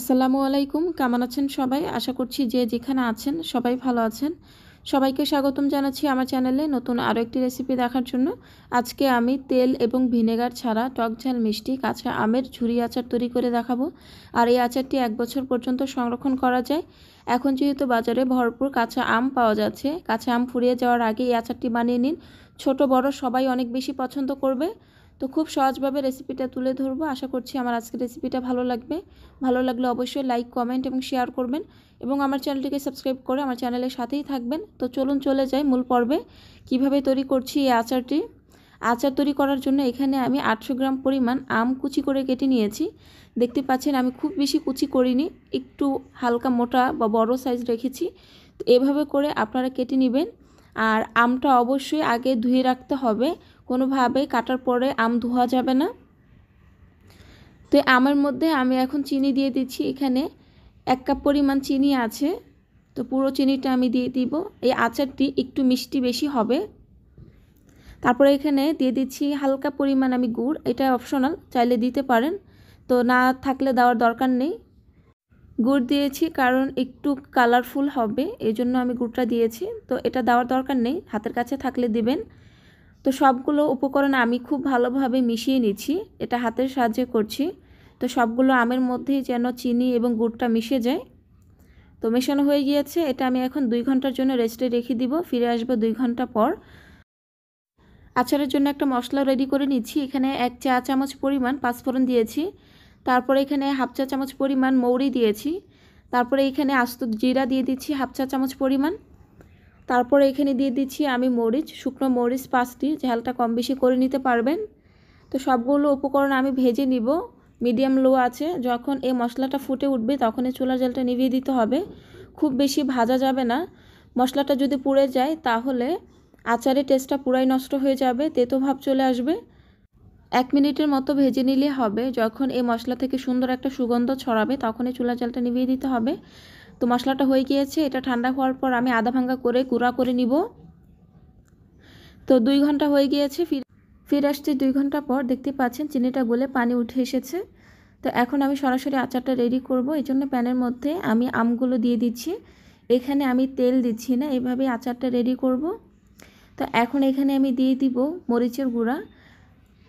আসসালামু আলাইকুম কেমন আছেন সবাই আশা করছি যে যেখানে আছেন সবাই ভালো আছেন সবাইকে স্বাগতম জানাচ্ছি আমার চ্যানেলে নতুন আরও একটি রেসিপি দেখার জন্য আজকে আমি তেল এবং ভিনেগার ছাড়া টক ঝাল মিষ্টি কাঁচা আমের ঝুরি আচার তৈরি করে দেখাবো আর এই আচারটি এক বছর পর্যন্ত সংরক্ষণ করা যায় এখন যেহেতু বাজারে ভরপুর কাঁচা আম পাওয়া যাচ্ছে কাঁচা আম ফুরিয়ে যাওয়ার আগে এই আচারটি বানিয়ে নিন ছোট বড় সবাই অনেক বেশি পছন্দ করবে তো খুব সহজভাবে রেসিপিটা তুলে ধরবো আশা করছি আমার আজকের রেসিপিটা ভালো লাগবে ভালো লাগলে অবশ্যই লাইক কমেন্ট এবং শেয়ার করবেন এবং আমার চ্যানেলটিকে সাবস্ক্রাইব করে আমার চ্যানেলের সাথেই থাকবেন তো চলুন চলে যাই মূল পর্বে কিভাবে তৈরি করছি এই আচারটি আচার তৈরি করার জন্য এখানে আমি আটশো গ্রাম পরিমাণ আম কুচি করে কেটে নিয়েছি দেখতে পাচ্ছেন আমি খুব বেশি কুচি করিনি একটু হালকা মোটা বা বড় সাইজ রেখেছি তো এভাবে করে আপনারা কেটে নেবেন আর আমটা অবশ্যই আগে ধুয়ে রাখতে হবে কোনোভাবেই কাটার পরে আম ধোয়া যাবে না তো আমের মধ্যে আমি এখন চিনি দিয়ে দিচ্ছি এখানে এক কাপ পরিমাণ চিনি আছে তো পুরো চিনিটা আমি দিয়ে দিব এই আচারটি একটু মিষ্টি বেশি হবে তারপরে এখানে দিয়ে দিচ্ছি হালকা পরিমাণ আমি গুড় এটা অপশনাল চাইলে দিতে পারেন তো না থাকলে দেওয়ার দরকার নেই গুড় দিয়েছি কারণ একটু কালারফুল হবে এই জন্য আমি গুড়টা দিয়েছি তো এটা দেওয়ার দরকার নেই হাতের কাছে থাকলে দিবেন তো সবগুলো উপকরণ আমি খুব ভালোভাবে মিশিয়ে নিচ্ছি এটা হাতের সাহায্যে করছি তো সবগুলো আমের মধ্যেই যেন চিনি এবং গুড়টা মিশে যায় তো মেশানো হয়ে গিয়েছে এটা আমি এখন দুই ঘন্টার জন্য রেস্টে রেখে দিব ফিরে আসবো দুই ঘন্টা পর আচারের জন্য একটা মশলা রেডি করে নিচ্ছি এখানে এক চা চামচ পরিমাণ পাঁচফোড়ন দিয়েছি তারপরে এখানে হাফ চা চামচ পরিমাণ মৌরি দিয়েছি তারপরে এখানে আস্ত জিরা দিয়ে দিচ্ছি হাফ চা চামচ পরিমাণ তারপর এখানে দিয়ে দিচ্ছি আমি মরিচ শুকনো মরিচ পাঁচটি ঝালটা কম বেশি করে নিতে পারবেন তো সবগুলো উপকরণ আমি ভেজে নিব মিডিয়াম লো আছে যখন এই মশলাটা ফুটে উঠবে তখনই চুলা জলটা নিভিয়ে দিতে হবে খুব বেশি ভাজা যাবে না মশলাটা যদি পুড়ে যায় তাহলে আচারের টেস্টটা পুরাই নষ্ট হয়ে যাবে তেতো ভাব চলে আসবে এক মিনিটের মতো ভেজে নিলে হবে যখন এই মশলা থেকে সুন্দর একটা সুগন্ধ ছড়াবে তখনই চুলা জলটা নিভিয়ে দিতে হবে তো মশলাটা হয়ে গিয়েছে এটা ঠান্ডা হওয়ার পর আমি আধা ভাঙ্গা করে গুঁড়া করে নিব তো দুই ঘন্টা হয়ে গিয়েছে ফিরে ফিরে আসতে দুই ঘন্টা পর দেখতে পাচ্ছেন চিনিটা গলে পানি উঠে এসেছে তো এখন আমি সরাসরি আচারটা রেডি করব এই জন্য প্যানের মধ্যে আমি আমগুলো দিয়ে দিচ্ছি এখানে আমি তেল দিচ্ছি না এভাবে আচারটা রেডি করব তো এখন এখানে আমি দিয়ে দিব মরিচের গুঁড়া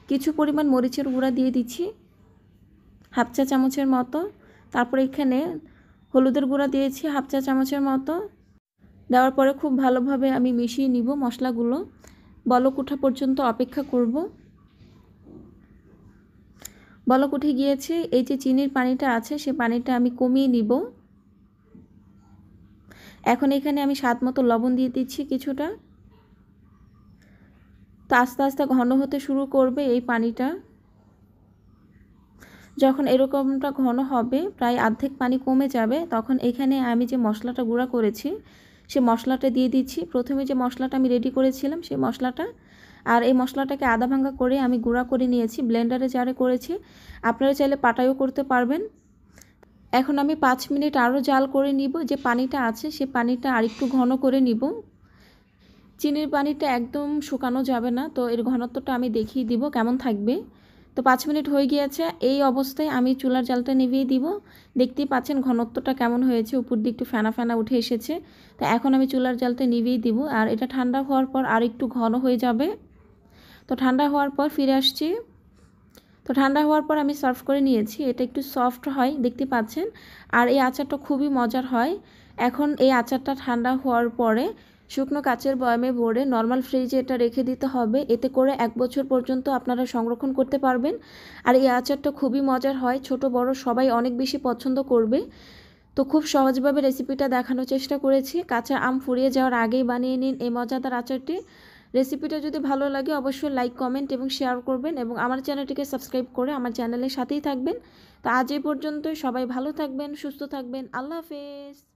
কিছু পরিমাণ মরিচের গুঁড়া দিয়ে দিচ্ছি হাফ চা চামচের মতো তারপর এখানে হলুদের গুঁড়া দিয়েছি হাফ চা চামচের মতো দেওয়ার পরে খুব ভালোভাবে আমি মিশিয়ে নিব মশলাগুলো বলক উঠা পর্যন্ত অপেক্ষা করব বলক উঠে গিয়েছে এই যে চিনির পানিটা আছে সে পানিটা আমি কমিয়ে নিব এখন এখানে আমি স্বাদ মতো লবণ দিয়ে দিচ্ছি কিছুটা তো আস্তে আস্তে ঘন হতে শুরু করবে এই পানিটা যখন এরকমটা ঘন হবে প্রায় অর্ধেক পানি কমে যাবে তখন এখানে আমি যে মশলাটা গুঁড়া করেছি সে মশলাটা দিয়ে দিচ্ছি প্রথমে যে মশলাটা আমি রেডি করেছিলাম সেই মশলাটা আর এই মশলাটাকে আদা ভাঙ্গা করে আমি গুঁড়া করে নিয়েছি ব্লেন্ডারে জারে করেছি আপনারা চাইলে পাটায়ও করতে পারবেন এখন আমি পাঁচ মিনিট আরও জাল করে নিব যে পানিটা আছে সে পানিটা আরেকটু ঘন করে নিব চিনির পানিটা একদম শুকানো যাবে না তো এর ঘনত্বটা আমি দেখিয়ে দিব কেমন থাকবে তো পাঁচ মিনিট হয়ে গিয়েছে এই অবস্থায় আমি চুলার জালটা নিভিয়ে দিব দেখতেই পাচ্ছেন ঘনত্বটা কেমন হয়েছে উপর দিয়ে একটু ফেনা ফেনা উঠে এসেছে তো এখন আমি চুলার জালটা নিভিয়ে দিব আর এটা ঠান্ডা হওয়ার পর আর একটু ঘন হয়ে যাবে তো ঠান্ডা হওয়ার পর ফিরে আসছি তো ঠান্ডা হওয়ার পর আমি সার্ভ করে নিয়েছি এটা একটু সফট হয় দেখতে পাচ্ছেন আর এই আচারটা খুবই মজার হয় এখন এই আচারটা ঠান্ডা হওয়ার পরে শুকনো কাচের বয়মে ভরে নর্মাল ফ্রিজে এটা রেখে দিতে হবে এতে করে এক বছর পর্যন্ত আপনারা সংরক্ষণ করতে পারবেন আর এই আচারটা খুবই মজার হয় ছোট বড় সবাই অনেক বেশি পছন্দ করবে তো খুব সহজভাবে রেসিপিটা দেখানোর চেষ্টা করেছি কাঁচা আম ফুরিয়ে যাওয়ার আগেই বানিয়ে নিন এই মজাদার আচারটি রেসিপিটা যদি ভালো লাগে অবশ্যই লাইক কমেন্ট এবং শেয়ার করবেন এবং আমার চ্যানেলটিকে সাবস্ক্রাইব করে আমার চ্যানেলের সাথেই থাকবেন তো আজ এই পর্যন্তই সবাই ভালো থাকবেন সুস্থ থাকবেন আল্লাহ হাফেজ